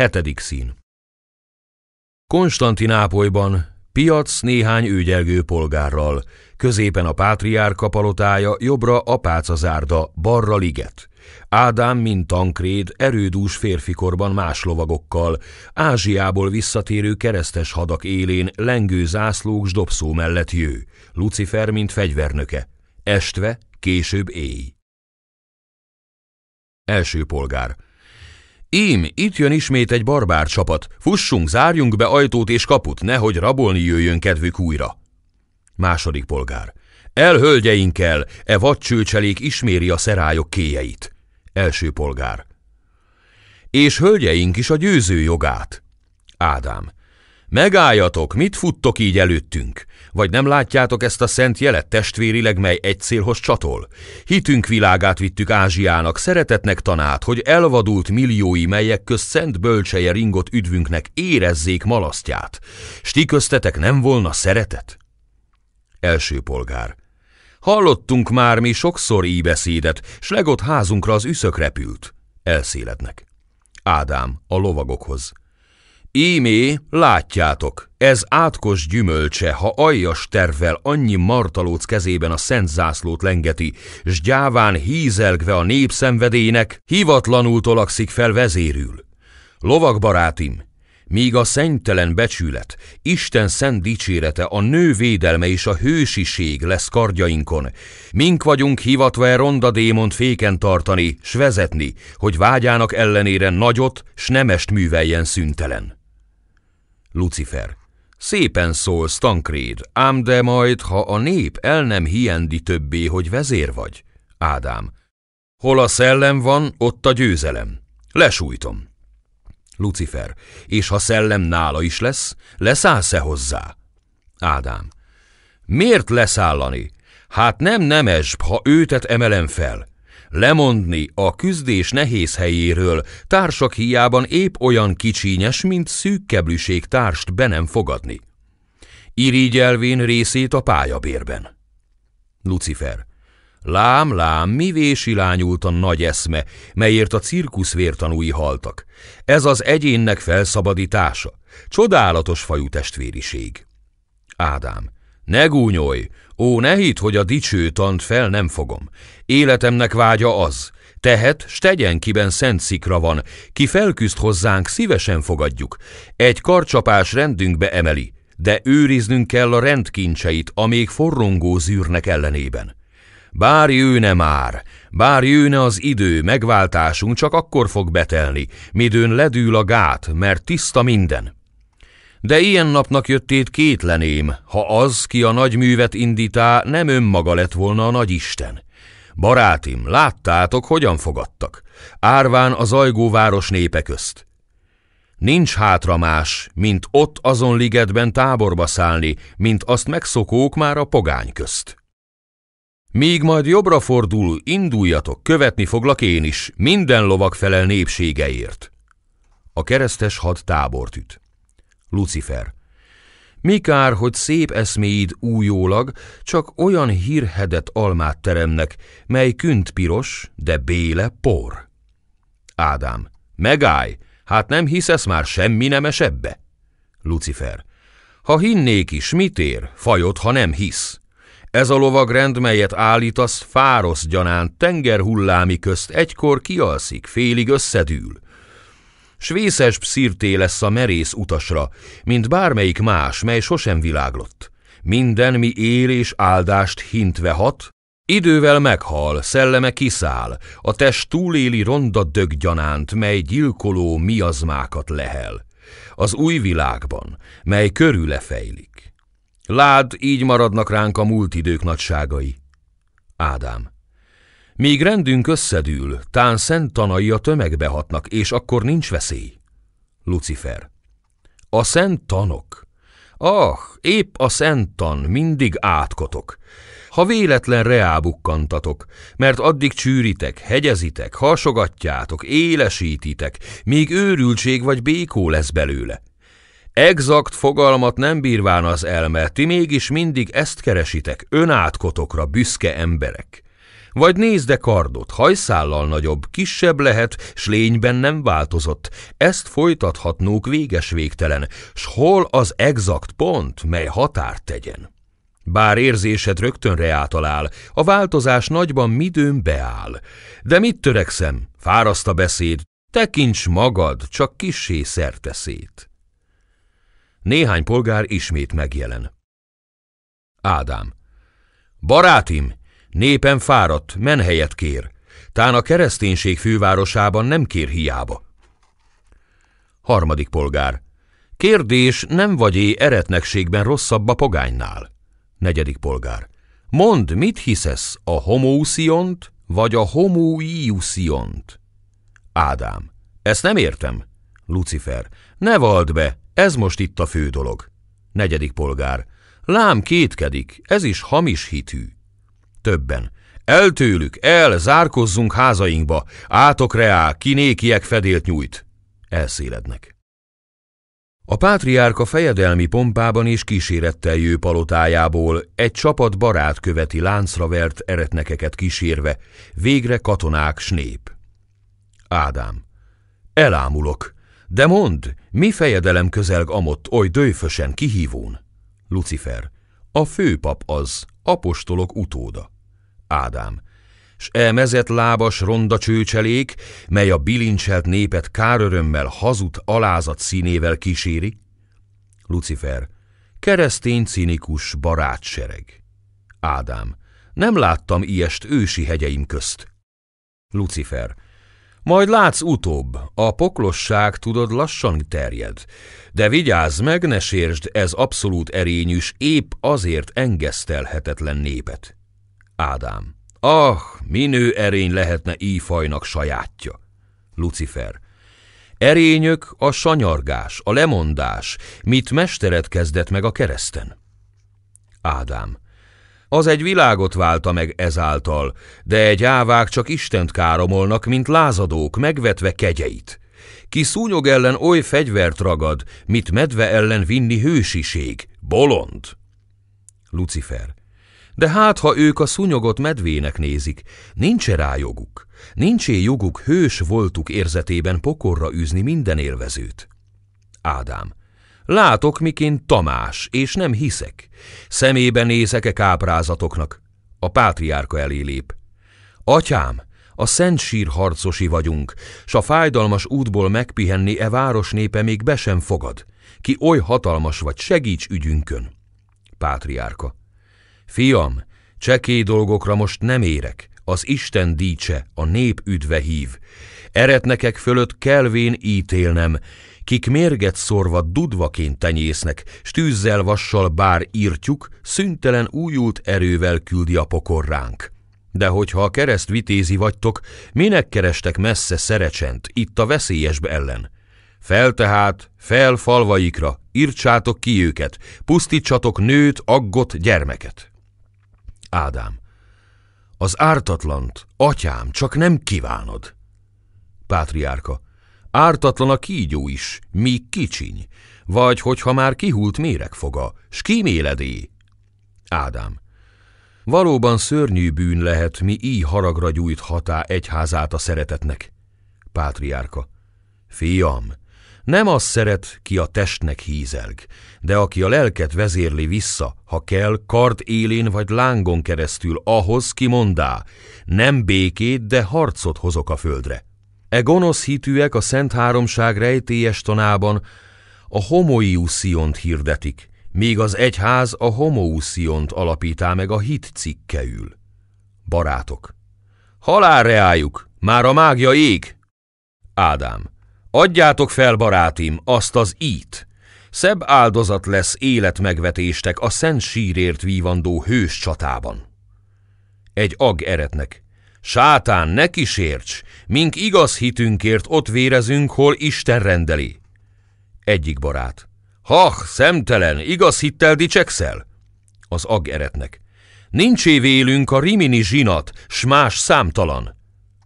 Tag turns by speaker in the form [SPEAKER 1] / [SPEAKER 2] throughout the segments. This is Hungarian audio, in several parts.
[SPEAKER 1] Hetedik szín Konstantinápolyban piac néhány őgyelgő polgárral, középen a pátriár kapalotája, jobbra a pácazárda, barra liget. Ádám, mint tankréd, erődús férfikorban más lovagokkal, Ázsiából visszatérő keresztes hadak élén lengő zászlók dobszó mellett jő, Lucifer, mint fegyvernöke. Estve, később éj. Első polgár – Ím, itt jön ismét egy barbár csapat. Fussunk, zárjunk be ajtót és kaput, nehogy rabolni jöjjön kedvük újra. Második polgár. Elhölgyeinkkel, e vadcsőcselék isméri a szerályok kéjeit. Első polgár. És hölgyeink is a győző jogát. Ádám. Megálljatok, mit futtok így előttünk? Vagy nem látjátok ezt a szent jelet testvérileg, mely egy célhoz csatol? Hitünk világát vittük Ázsiának, szeretetnek tanát, hogy elvadult milliói, melyek közt szent bölcseje ringott üdvünknek érezzék malasztját. Sti köztetek nem volna szeretet? Első polgár. Hallottunk már mi sokszor így beszédet, s legott házunkra az üszök repült. Elszélednek. Ádám a lovagokhoz. Ímé, látjátok, ez átkos gyümölcse, ha aljas tervvel annyi martalóc kezében a szent zászlót lengeti, s gyáván hízelgve a nép hivatlanul tolakszik fel vezérül. Lovag barátim, míg a szentelen becsület, Isten szent dicsérete, a nő védelme és a hősiség lesz kardjainkon. Mink vagyunk hivatva e ronda démont féken tartani, s vezetni, hogy vágyának ellenére nagyot, s nemest műveljen szüntelen. Lucifer. Szépen szól, Stankréd, ám de majd, ha a nép el nem hiendi többé, hogy vezér vagy. Ádám. Hol a szellem van, ott a győzelem. Lesújtom. Lucifer. És ha szellem nála is lesz, leszállsz-e hozzá? Ádám. Miért leszállani? Hát nem nemes, ha őtet emelem fel. Lemondni a küzdés nehéz helyéről társak hiában épp olyan kicsínyes, mint szűkkeblűség társt be nem fogadni. Irigyelvén részét a pályabérben. Lucifer. Lám, lám, mi silányult a nagy eszme, melyért a cirkusz vértanúi haltak. Ez az egyénnek felszabadítása. Csodálatos fajú testvériség. Ádám. Ne gúnyolj, Ó, ne hidd, hogy a dicső tant fel nem fogom. Életemnek vágya az. Tehet, s tegyen, kiben szent szikra van. Ki felküzd hozzánk, szívesen fogadjuk. Egy karcsapás rendünkbe emeli, de őriznünk kell a rendkincseit, a még forrongó zűrnek ellenében. Bár jőne már, bár jőne az idő, megváltásunk csak akkor fog betelni, midőn ledül a gát, mert tiszta minden. De ilyen napnak jöttét kétleném, ha az, ki a nagy művet indítá, nem önmaga lett volna a nagy Isten. Barátim, láttátok, hogyan fogadtak, árván a zajgóváros népe közt. Nincs hátra más, mint ott azon ligetben táborba szállni, mint azt megszokók már a pogány közt. Míg majd jobbra fordul, induljatok, követni foglak én is, minden lovak felel népségeért. A keresztes had tábort üt. Lucifer. Mi kár, hogy szép eszméid újólag csak olyan hírhedett almát teremnek, mely künt piros, de béle por. Ádám. Megállj! Hát nem hiszesz már semmi nemes ebbe? Lucifer. Ha hinnék is, mit ér? Fajod, ha nem hisz. Ez a lovagrend, melyet állítasz, fárosz tenger hullámi közt egykor kialszik, félig összedül. S vészes pszirté lesz a merész utasra, mint bármelyik más, mely sosem világlott. Minden, mi él és áldást hintve hat, idővel meghal, szelleme kiszáll, a test túléli ronda döggyanánt, mely gyilkoló miazmákat lehel. Az új világban, mely körüle fejlik. Lád, így maradnak ránk a múlt idők nagyságai. Ádám. Míg rendünk összedül, tán szent tanai a tömegbe hatnak, és akkor nincs veszély. Lucifer. A szent tanok. Ah, épp a szent tan, mindig átkotok. Ha véletlen reábukkantatok, mert addig csűritek, hegyezitek, hasogatjátok, élesítitek, még őrültség vagy békó lesz belőle. Exakt fogalmat nem bírván az elme, ti mégis mindig ezt keresitek, önátkotokra büszke emberek. Vagy nézd e kardot, hajszállal nagyobb, kisebb lehet, s lényben nem változott. Ezt folytathatnók véges végtelen, s hol az exakt pont, mely határt tegyen? Bár érzésed rögtön átalál, a változás nagyban midőn beáll. De mit törekszem? Fáraszt a beszéd, tekints magad, csak kissé szerteszét. Néhány polgár ismét megjelen. Ádám. Barátim, Népen fáradt, menhelyet kér, tán a kereszténység fővárosában nem kér hiába. Harmadik polgár. Kérdés, nem vagy-é eretnekségben rosszabb a pogánynál? Negyedik polgár. Mond, mit hiszesz, a homóusziont, vagy a homóiusziont? Ádám. Ezt nem értem. Lucifer. Ne vald be, ez most itt a fő dolog. Negyedik polgár. Lám kétkedik, ez is hamis hitű. Többen. Eltőlük, el, zárkozzunk házainkba, átok reá, kinékiek fedélt nyújt. Elszélednek. A pátriárka fejedelmi pompában és kísérettel jő palotájából egy csapat barát követi láncra vert eretnekeket kísérve, végre katonák s nép. Ádám. Elámulok. De mond, mi fejedelem közelg amott oly dőfösen kihívón? Lucifer. A főpap az, apostolok utóda. Ádám, s elmezett lábas ronda csőcselék, mely a bilincselt népet kárörömmel hazut alázat színével kíséri? Lucifer, keresztény cinikus barátsereg. Ádám, nem láttam ilyest ősi hegyeim közt. Lucifer, majd látsz utóbb, a poklosság tudod lassan terjed, de vigyázz meg, ne sértsd ez abszolút erényűs, épp azért engesztelhetetlen népet. Ádám. Ah, minő erény lehetne ífajnak sajátja. Lucifer. Erényök a sanyargás, a lemondás, mit mestered kezdett meg a kereszten. Ádám. Az egy világot válta meg ezáltal, de egy ávák csak Istent káromolnak, mint lázadók, megvetve kegyeit. Ki szúnyog ellen oly fegyvert ragad, mit medve ellen vinni hősiség, bolond. Lucifer. De hát, ha ők a szúnyogot medvének nézik, nincs -e rá joguk. -e joguk hős voltuk érzetében pokorra űzni minden élvezőt. Ádám. Látok, miként Tamás, és nem hiszek. Szemébe nézek-e káprázatoknak. A pátriárka elé lép. Atyám, a szent sír harcosi vagyunk, s a fájdalmas útból megpihenni e város népe még be sem fogad. Ki oly hatalmas vagy, segíts ügyünkön. Pátriárka. Fiam, csekély dolgokra most nem érek, az Isten dícse, a nép üdve hív. Eretnekek fölött kelvén ítélnem, kik mérget szorva dudvaként tenyésznek, s tűzzel vassal bár írtjuk, szüntelen újult erővel küldi a pokor ránk. De hogyha a kereszt vitézi vagytok, minek kerestek messze szerecsent, itt a veszélyesbe ellen? Fel tehát, fel falvaikra, írtsátok ki őket, pusztítsatok nőt, aggot, gyermeket. Ádám. Az ártatlant, atyám, csak nem kívánod. Pátriárka. Ártatlan a kígyó is, míg kicsiny, vagy hogyha már kihult méregfoga, s kíméledé. Ádám. Valóban szörnyű bűn lehet, mi így haragra gyújt hatá egyházát a szeretetnek. Pátriárka. Fiam, nem az szeret, ki a testnek hízelg, de aki a lelket vezérli vissza, ha kell, kard élén vagy lángon keresztül ahhoz kimondá, nem békét, de harcot hozok a földre. E gonosz hitűek a Szent Háromság rejtélyes tanában a homoiusziont hirdetik, míg az egyház a homoiusziont alapítá meg a hit cikkeül. Barátok! Halálreájuk! Már a mágja ég! Ádám! Adjátok fel, barátim, azt az ít! Szebb áldozat lesz életmegvetéstek a szent sírért vívandó hős csatában. Egy ag eretnek, Sátán, ne kísérts, mink igaz hitünkért ott vérezünk, hol Isten rendeli. Egyik barát. Hah, szemtelen, igaz hittel dicsekszel? Az ag eretnek. Nincs évélünk a rimini zsinat, s más számtalan.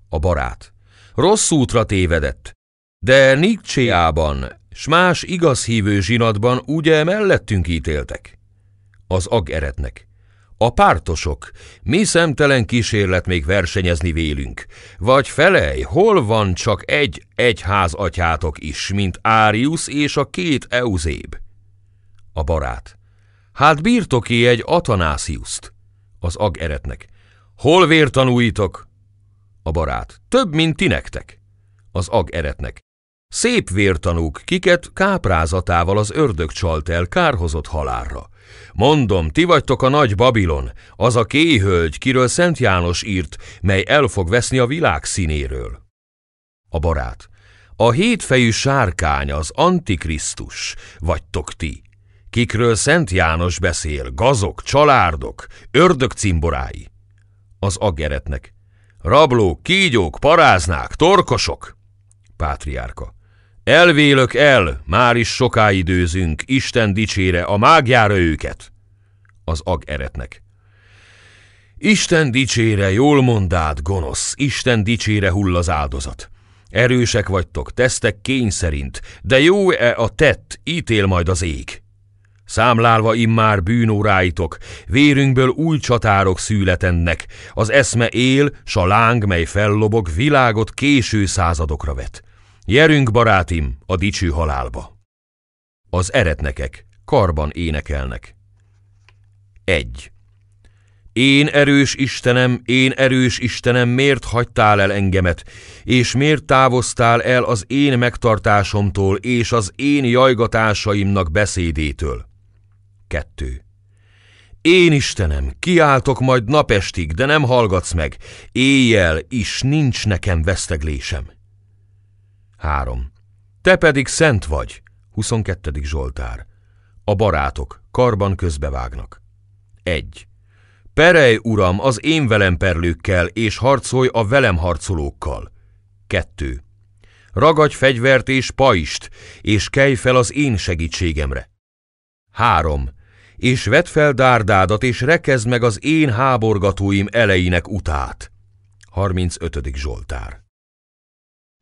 [SPEAKER 1] A barát. Rossz útra tévedett, de Nikcséában, s más hívő zsinatban ugye mellettünk ítéltek. Az ag eretnek. A pártosok, mi szemtelen kísérlet még versenyezni vélünk, vagy felej, hol van csak egy egyház atyátok is, mint Árius és a két Euzéb? A barát. Hát birtoki egy Atanásziuszt? Az ag eretnek. Hol vértanúitok? A barát. Több, mint ti nektek. Az ag eretnek. Szép vértanúk, kiket káprázatával az ördög csalt el kárhozott halálra. Mondom, ti vagytok a nagy Babilon, az a kéhölgy, kiről Szent János írt, mely el fog veszni a világ színéről. A barát. A hétfejű sárkány az antikrisztus, vagytok ti, kikről Szent János beszél, gazok, csalárdok, cimborái. Az aggeretnek. Rablók, kígyók, paráznák, torkosok. Pátriárka. Elvélök el, már is soká időzünk, Isten dicsére, a mágjára őket! Az ag eretnek. Isten dicsére, jól mondád, gonosz, Isten dicsére hull az áldozat. Erősek vagytok, tesztek kényszerint, de jó-e a tett, ítél majd az ég. Számlálva immár bűnóráitok, vérünkből új csatárok születennek, az eszme él, s a láng, mely fellobog, világot késő századokra vet. Gyerünk, barátim, a dicső halálba! Az eretnekek karban énekelnek. 1. Én erős Istenem, én erős Istenem, miért hagytál el engemet, és miért távoztál el az én megtartásomtól és az én jajgatásaimnak beszédétől? 2. Én Istenem, kiáltok majd napestig, de nem hallgatsz meg, éjjel is nincs nekem veszteglésem. 3. Te pedig szent vagy, 22. Zsoltár. A barátok karban közbevágnak. 1. Perej, uram, az én velem perlőkkel, és harcolj a velem harcolókkal. 2. Ragadj fegyvert és paist, és kelj fel az én segítségemre. 3. És vedd fel dárdádat, és rekezd meg az én háborgatóim elejének utát. 35. Zsoltár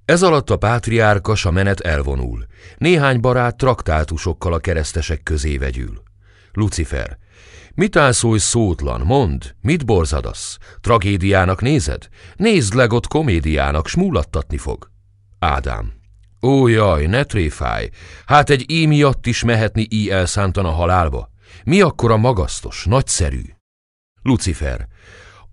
[SPEAKER 1] ez alatt a pátriárkas a menet elvonul. Néhány barát traktátusokkal a keresztesek közé vegyül. Lucifer, mit állszólj szótlan, mond, mit borzadasz? Tragédiának nézed? Nézd ott komédiának, smúlattatni fog. Ádám, ó jaj, ne tréfáj, hát egy í miatt is mehetni í elszántan a halálba. Mi akkor a magasztos, nagyszerű? Lucifer,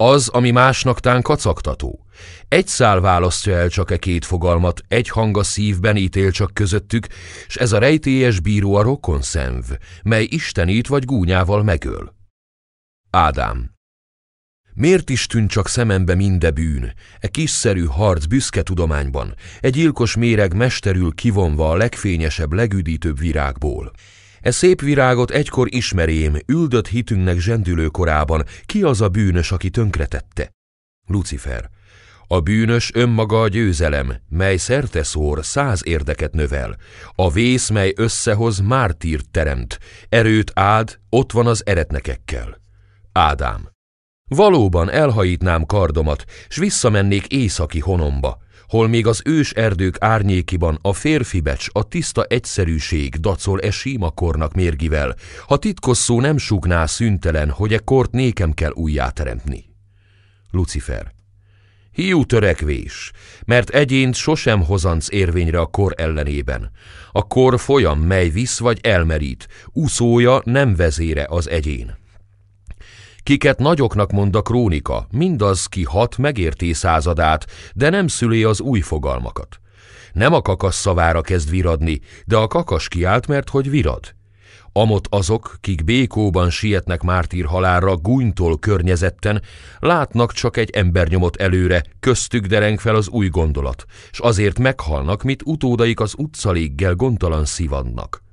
[SPEAKER 1] az, ami másnak tán kacagtató. Egy szál választja el csak e két fogalmat, egy hang a szívben ítél csak közöttük, s ez a rejtélyes bíró a rokon szenv, mely istenít vagy gúnyával megöl. Ádám. Miért is tűnt csak szemembe minde bűn, e kiszerű harc büszke tudományban, egy gyilkos méreg mesterül kivonva a legfényesebb, legüdítőbb virágból? E szép virágot egykor ismerém, üldött hitünknek zsendülő korában, ki az a bűnös, aki tönkretette? Lucifer. A bűnös önmaga a győzelem, mely szór, száz érdeket növel. A vész, mely összehoz mártírt teremt, erőt áld, ott van az eretnekekkel. Ádám. Valóban elhajítnám kardomat, s visszamennék északi honomba, hol még az ős erdők árnyékiban a férfi becs, a tiszta egyszerűség dacol e símakornak mérgivel, ha titkos szó nem súgná szüntelen, hogy e kort nékem kell újjáteremtni. Lucifer. Hiú törekvés, mert egyént sosem hozanc érvényre a kor ellenében. A kor folyam, mely visz vagy elmerít, úszója nem vezére az egyén. Kiket nagyoknak mond a krónika, mindaz ki hat megérti századát, de nem szüli az új fogalmakat. Nem a kakas szavára kezd viradni, de a kakas kiált, mert hogy virad. Amott azok, kik békóban sietnek mártír halára gúnytól környezetten, látnak csak egy embernyomot előre, köztük dereng fel az új gondolat, s azért meghalnak, mit utódaik az utcaléggel gondtalan szívannak.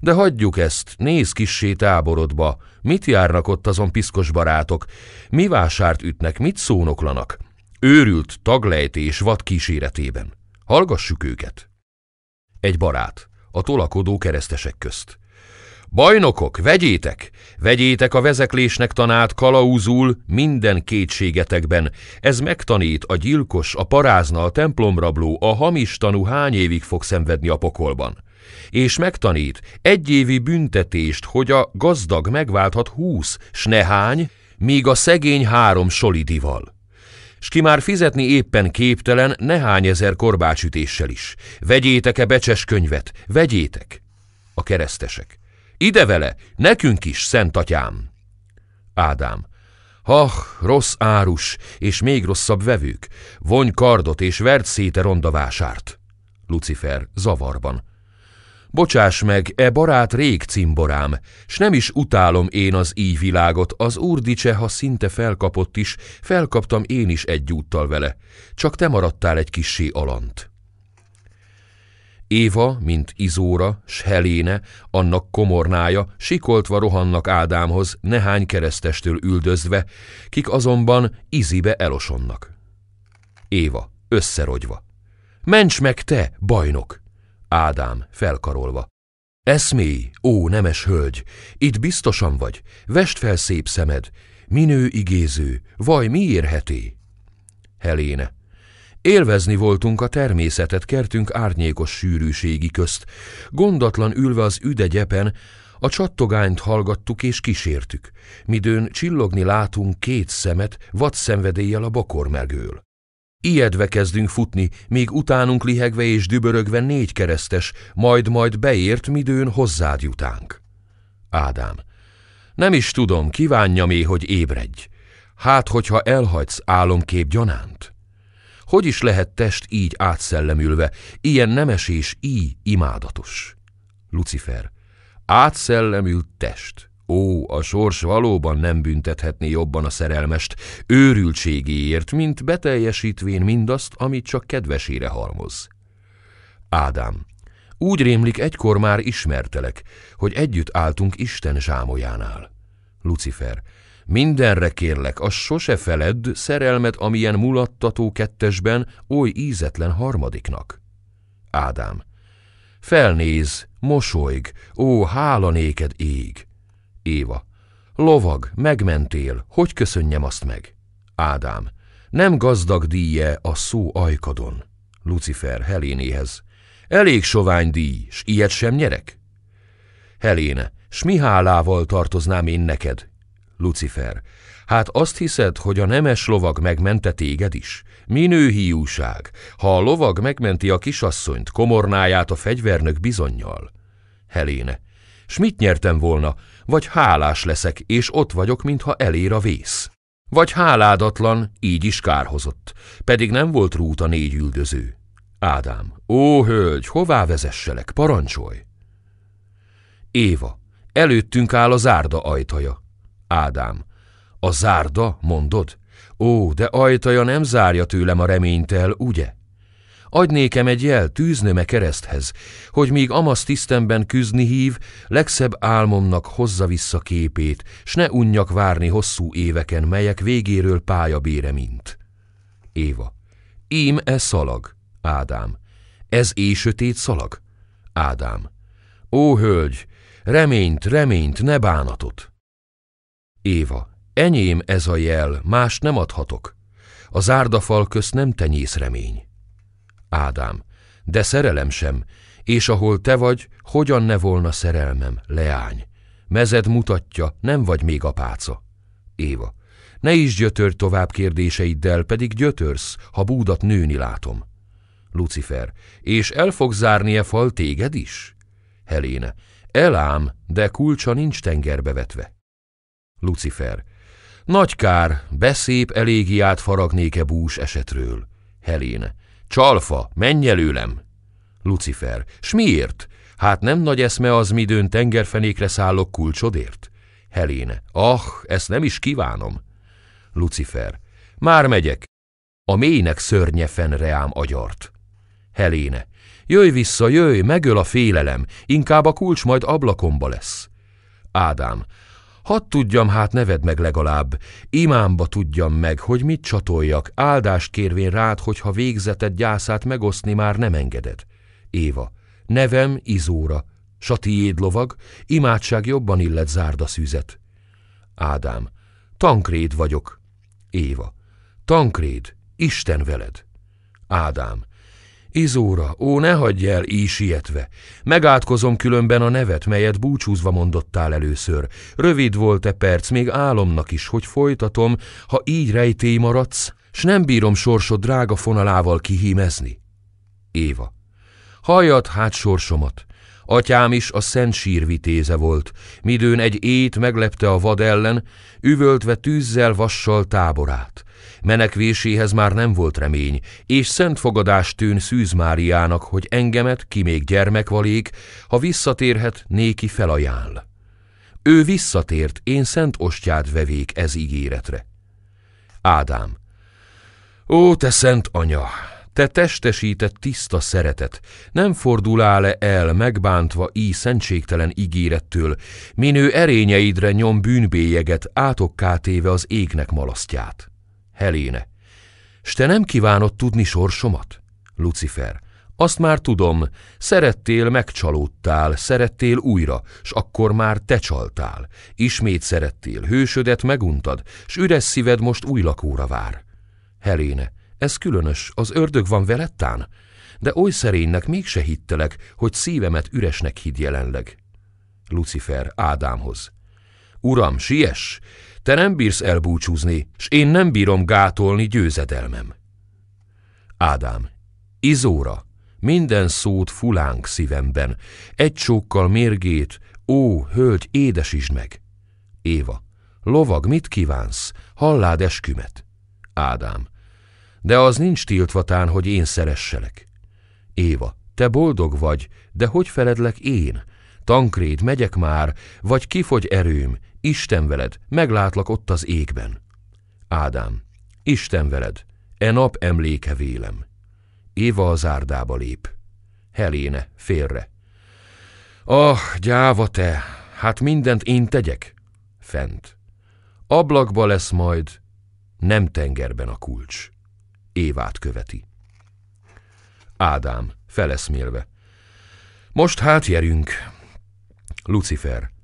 [SPEAKER 1] De hagyjuk ezt, néz kissé táborodba. Mit járnak ott azon piszkos barátok? Mi vásárt ütnek, mit szónoklanak? Őrült taglejtés vad kíséretében. Hallgassuk őket. Egy barát, a tolakodó keresztesek közt. Bajnokok, vegyétek! Vegyétek a vezeklésnek tanát kalauzul minden kétségetekben. Ez megtanít a gyilkos, a parázna, a templomrabló, a hamis tanú hány évig fog szenvedni a pokolban és megtanít egyévi büntetést, hogy a gazdag megválthat húsz, s nehány, míg a szegény három solidival. S ki már fizetni éppen képtelen nehány ezer korbácsütéssel is. Vegyétek-e becses könyvet? Vegyétek! A keresztesek. Ide vele, nekünk is, szent atyám! Ádám. ha rossz árus, és még rosszabb vevők. Vonj kardot, és verd a ronda vásárt. Lucifer zavarban. Bocsáss meg, e barát rég cimborám, s nem is utálom én az így világot, az úr dicse, ha szinte felkapott is, felkaptam én is egyúttal vele, csak te maradtál egy kissé alant. Éva, mint Izóra, s Heléne, annak komornája, sikoltva rohannak Ádámhoz, nehány keresztestől üldözve, kik azonban izibe elosonnak. Éva, összerogyva. Ments meg te, bajnok! Ádám felkarolva. Eszmély, ó nemes hölgy, itt biztosan vagy, vest fel szép szemed, minő igéző, vaj mi érheti? Heléne. Élvezni voltunk a természetet kertünk árnyékos sűrűségi közt, gondatlan ülve az üdegyepen, a csattogányt hallgattuk és kísértük, midőn csillogni látunk két szemet szenvedéllyel a megől. Ijedve kezdünk futni, még utánunk lihegve és dübörögve négy keresztes, majd-majd beért, midőn hozzád jutánk. Ádám. Nem is tudom, kívánja mi, hogy ébredj. Hát, hogyha elhagysz álomkép gyanánt. Hogy is lehet test így átszellemülve, ilyen nemes és így imádatos? Lucifer. Átszellemült test. Ó, a sors valóban nem büntethetné jobban a szerelmest őrültségéért, mint beteljesítvén mindazt, amit csak kedvesére halmoz. Ádám, úgy rémlik egykor már ismertelek, hogy együtt álltunk Isten zsámojánál. Lucifer, mindenre kérlek, a sose feledd szerelmet, amilyen mulattató kettesben, oly ízetlen harmadiknak. Ádám, felnéz, mosolyg, ó, hála néked ég! Éva. Lovag, megmentél, hogy köszönjem azt meg? Ádám. Nem gazdag díje a szó ajkadon. Lucifer Helénéhez. Elég sovány díj, s ilyet sem nyerek? Heléne, s mi hálával tartoznám én neked? Lucifer, hát azt hiszed, hogy a nemes lovag megmente téged is? Minő hiúság, ha a lovag megmenti a kisasszonyt, komornáját a fegyvernök bizonyjal. Heléne, s mit nyertem volna, vagy hálás leszek, és ott vagyok, mintha elér a vész. Vagy háládatlan, így is kárhozott, pedig nem volt rút a négy üldöző. Ádám, ó hölgy, hová vezesselek, parancsolj! Éva, előttünk áll a zárda ajtaja. Ádám, a zárda, mondod? Ó, de ajtaja nem zárja tőlem a reményt el, ugye? Adj nékem egy jel tűznöme kereszthez, hogy míg amaz tisztemben küzdni hív, legszebb álmomnak hozza vissza képét, s ne unjak várni hosszú éveken, melyek végéről bére mint. Éva. Ím e szalag. Ádám. Ez éjsötét szalag. Ádám. Ó, hölgy, reményt, reményt, ne bánatot. Éva. Enyém ez a jel, más nem adhatok. A zárdafal köz nem tenyész remény. Ádám, de szerelem sem, és ahol te vagy, hogyan ne volna szerelmem, leány? Mezed mutatja, nem vagy még apáca. Éva, ne is gyötör tovább kérdéseiddel, pedig gyötörsz, ha búdat nőni látom. Lucifer, és el fog zárni e fal téged is? Heléne, elám, de kulcsa nincs tengerbe vetve. Lucifer, nagy kár, beszép elégiát faragnéke bús esetről. Heléne, Csalfa, menj előlem! Lucifer, s miért? Hát nem nagy eszme az, midőn tengerfenékre szállok kulcsodért? Heléne, ah, ezt nem is kívánom. Lucifer, már megyek. A mélynek szörnye fenre ám agyart. Heléne, jöjj vissza, jöjj, megöl a félelem, inkább a kulcs majd ablakomba lesz. Ádám, Hadd tudjam, hát neved meg legalább, imámba tudjam meg, hogy mit csatoljak, áldást kérvén rád, hogyha végzeted gyászát megoszni, már nem engeded. Éva, nevem Izóra, satiéd lovag, imádság jobban illet zárda szüzet. Ádám, Tankréd vagyok. Éva, Tankréd, Isten veled. Ádám, Izóra, ó, ne hagyj el, így sietve. Megátkozom különben a nevet, melyet búcsúzva mondottál először. Rövid volt-e perc, még álomnak is, hogy folytatom, ha így rejtély maradsz, s nem bírom sorsod drága fonalával kihímezni. Éva. Halljad hát sorsomat. Atyám is a szent sír vitéze volt, midőn egy ét meglepte a vad ellen, üvöltve tűzzel vassal táborát. Menekvéséhez már nem volt remény, és szent fogadást tűn Szűz Máriának, hogy engemet, ki még gyermekvalék, ha visszatérhet, néki felajánl. Ő visszatért, én szent ostját vevék ez ígéretre. Ádám. Ó, te szent anya! Te testesített tiszta szeretet, nem fordulál-e el megbántva íj szentségtelen ígérettől, minő erényeidre nyom bűnbélyeget, átokká téve az égnek malasztját? Heléne. S te nem kívánod tudni sorsomat? Lucifer. Azt már tudom, szerettél, megcsalódtál, szerettél újra, s akkor már te csaltál. Ismét szerettél, hősödet meguntad, s üres szíved most új lakóra vár. Heléne. Ez különös, az ördög van veled tán? De oly szerénynek mégse hittelek, hogy szívemet üresnek hidd jelenleg. Lucifer Ádámhoz. Uram, siess! Te nem bírsz elbúcsúzni, s én nem bírom gátolni győzedelmem. Ádám, izóra, minden szót fulánk szívemben, egy csókkal mérgét, ó, hölgy, édesítsd meg. Éva, lovag, mit kívánsz? Hallád eskümet. Ádám, de az nincs tiltvatán, hogy én szeresselek. Éva, te boldog vagy, de hogy feledlek én? Tankréd, megyek már, vagy kifogy erőm, Isten veled, meglátlak ott az égben. Ádám, Isten veled, e nap emléke vélem. Éva az árdába lép. Heléne, félre. Ah, gyáva te, hát mindent én tegyek? Fent. Ablakba lesz majd, nem tengerben a kulcs. Évát követi. Ádám, feleszmélve. Most hát jerünk. Lucifer,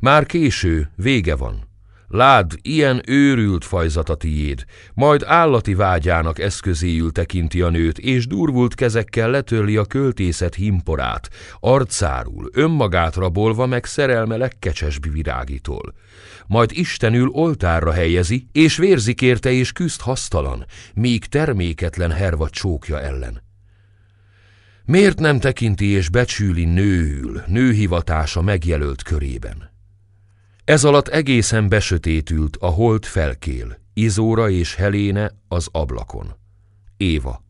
[SPEAKER 1] már késő, vége van. Lád, ilyen őrült fajzat a tiéd, majd állati vágyának eszközéül tekinti a nőt, és durvult kezekkel letörli a költészet himporát, arcárul, önmagát rabolva meg szerelme legkecsesbi virágitól. Majd Istenül oltárra helyezi, és vérzik érte és küzd hasztalan, míg terméketlen herva csókja ellen. Miért nem tekinti és becsüli nőül, nőhivatása megjelölt körében? Ez alatt egészen besötétült a hold felkél, Izóra és Heléne az ablakon. Éva.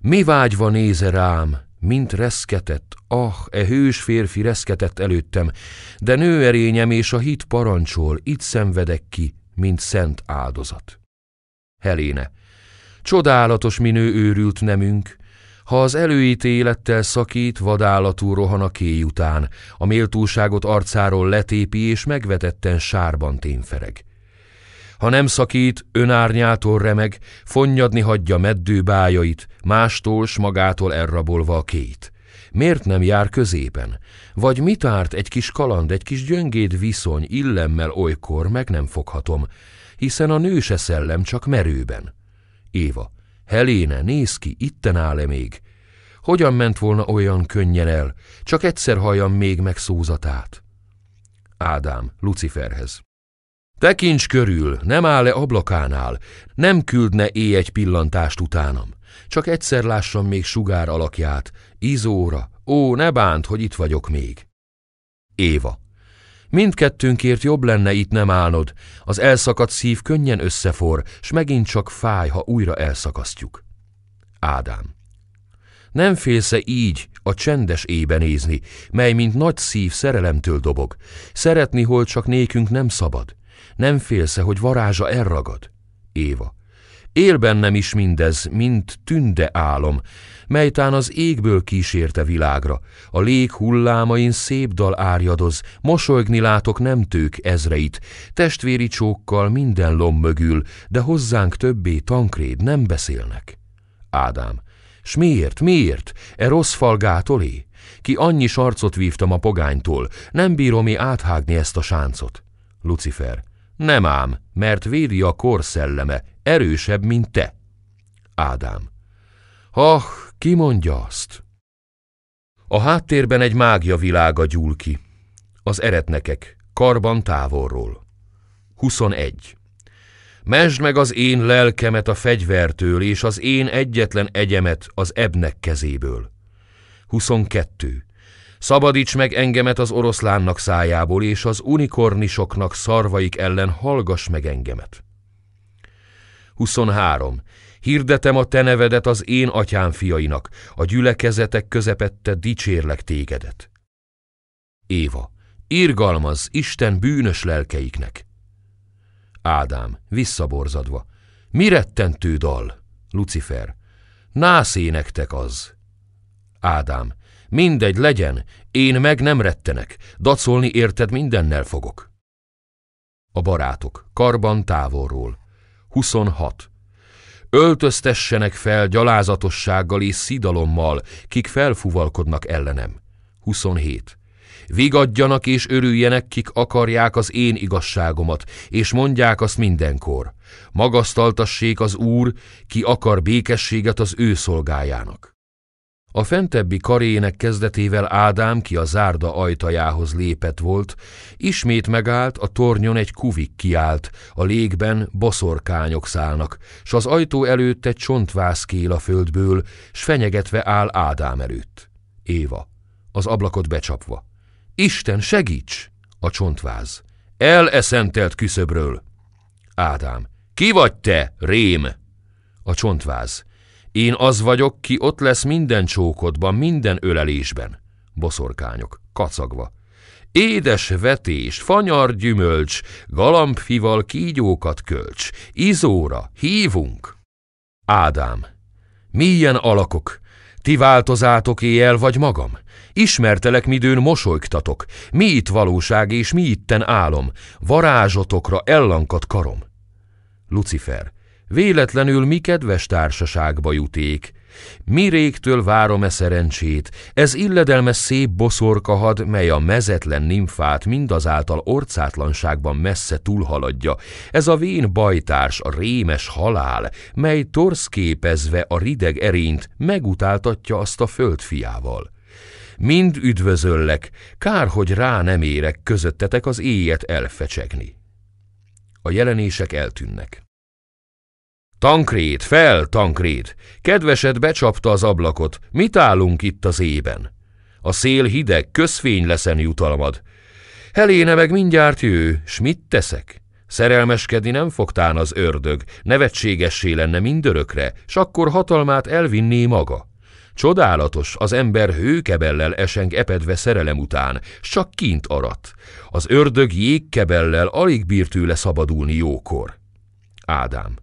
[SPEAKER 1] Mi vágyva néze rám, mint reszketett, ah, e hős férfi reszketett előttem, de nőerényem és a hit parancsol, itt szenvedek ki, mint szent áldozat. Heléne. Csodálatos minő őrült nemünk, ha az előítélettel szakít, vadállatú rohan a kéj után, a méltóságot arcáról letépi és megvetetten sárban témfereg. Ha nem szakít, önárnyától remeg, fonnyadni hagyja meddő bájait, mástól s magától elrabolva a két. Miért nem jár középen? Vagy mit árt egy kis kaland, egy kis gyöngéd viszony illemmel olykor meg nem foghatom, hiszen a nőse szellem csak merőben. Éva. Heléne, néz ki, itten áll-e még? Hogyan ment volna olyan könnyen el? Csak egyszer halljam még meg szózatát. Ádám, Luciferhez. Tekints körül, nem áll-e ablakánál, nem küldne éj egy pillantást utánam. Csak egyszer lássam még sugár alakját, izóra, ó, ne bánt, hogy itt vagyok még. Éva. Mindkettőnkért jobb lenne itt nem állnod, az elszakadt szív könnyen összefor, s megint csak fáj, ha újra elszakasztjuk. Ádám. Nem félsze így a csendes ébe nézni, mely mint nagy szív szerelemtől dobog. Szeretni, hol csak nékünk nem szabad. Nem félsze, hogy varázsa elragad. Éva. Él bennem is mindez, mint tünde álom, melytán az égből kísérte világra. A lég hullámain szép dal árjadoz, mosolygni látok nem tők ezreit, testvéri csókkal minden lom mögül, de hozzánk többé tankréd nem beszélnek. Ádám, s miért, miért, e rossz falgátolé? Ki annyi sarcot vívtam a pogánytól, nem bírom mi áthágni ezt a sáncot. Lucifer, nem ám, mert védi a kor szelleme, erősebb, mint te. Ádám. Ha, ki mondja azt? A háttérben egy mágia világa gyúl ki. Az eretnekek, karban távolról. 21. Mesd meg az én lelkemet a fegyvertől, és az én egyetlen egyemet az ebnek kezéből. 22. Szabadíts meg engemet az oroszlánnak szájából, és az unikornisoknak szarvaik ellen hallgass meg engemet. 23. Hirdetem a te nevedet az én atyám fiainak, a gyülekezetek közepette dicsérlek tégedet. Éva, irgalmaz Isten bűnös lelkeiknek. Ádám, visszaborzadva, mi rettentő dal, Lucifer, nászénektek az. Ádám, mindegy legyen, én meg nem rettenek, dacolni érted mindennel fogok. A barátok, karban távolról. 26. Öltöztessenek fel gyalázatossággal és szidalommal, kik felfuvalkodnak ellenem. 27. Vigadjanak és örüljenek, kik akarják az én igazságomat, és mondják azt mindenkor. Magasztaltassék az Úr, ki akar békességet az ő szolgájának. A fentebbi karének kezdetével Ádám ki a zárda ajtajához lépett volt, ismét megállt, a tornyon egy kuvik kiállt, a légben boszorkányok szállnak, s az ajtó előtt egy csontvász kél a földből, s fenyegetve áll Ádám előtt. Éva, az ablakot becsapva. Isten, segíts! A csontváz. Eleszentelt küszöbről. Ádám. Ki vagy te, rém? A csontváz. Én az vagyok, ki ott lesz minden csókodban, minden ölelésben. Boszorkányok, kacagva. Édes vetés, fanyar gyümölcs, galambfival kígyókat kölcs, izóra, hívunk. Ádám, milyen alakok, ti változátok éjjel vagy magam? Ismertelek, midőn mosolygtatok, mi itt valóság és mi itten álom, varázsotokra ellankat karom. Lucifer, Véletlenül mi kedves társaságba juték, mi régtől várom e szerencsét, ez illedelmes szép had, mely a mezetlen nimfát mindazáltal orcátlanságban messze túlhaladja, ez a vén bajtárs, a rémes halál, mely torszképezve a rideg erényt megutáltatja azt a földfiával. Mind üdvözöllek, kár, hogy rá nem érek közöttetek az éjet elfecsegni. A jelenések eltűnnek. Tankréd, fel, tankréd! Kedvesed becsapta az ablakot, mit állunk itt az ében? A szél hideg, közfény leszen jutalmad. Heléne meg mindjárt jő, s mit teszek? Szerelmeskedni nem fogtán az ördög, nevetségessé lenne mindörökre, s akkor hatalmát elvinné maga. Csodálatos, az ember hőkebellel eseng epedve szerelem után, s csak kint arat. Az ördög jégkebellel alig bírt tőle szabadulni jókor. Ádám.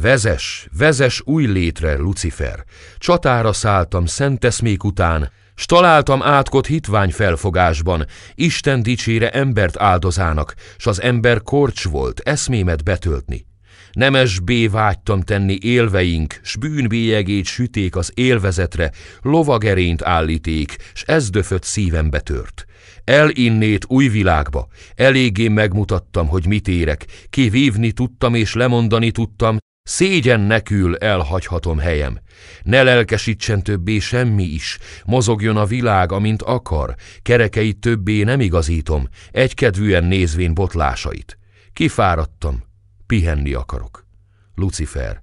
[SPEAKER 1] Vezes, vezes új létre, Lucifer! Csatára szálltam szent eszmék után, s találtam átkot hitvány felfogásban, Isten dicsére embert áldozának, s az ember korcs volt eszmémet betöltni. Nemes bé vágytam tenni élveink, s bűnbélyegét süték az élvezetre, lovagerényt állíték, s ez döfött szívembe tört. Elinnét új világba, eléggé megmutattam, hogy mit érek, kivívni tudtam és lemondani tudtam, Szégyen nekül elhagyhatom helyem. Ne lelkesítsen többé semmi is, mozogjon a világ, amint akar, kerekeit többé nem igazítom, egykedvűen nézvén botlásait. Kifáradtam, pihenni akarok. Lucifer.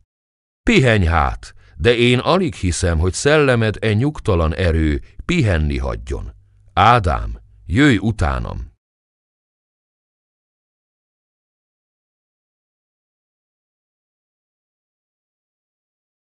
[SPEAKER 1] Pihenj hát, de én alig hiszem, hogy szellemed e nyugtalan erő pihenni hagyjon. Ádám, jöjj utánam!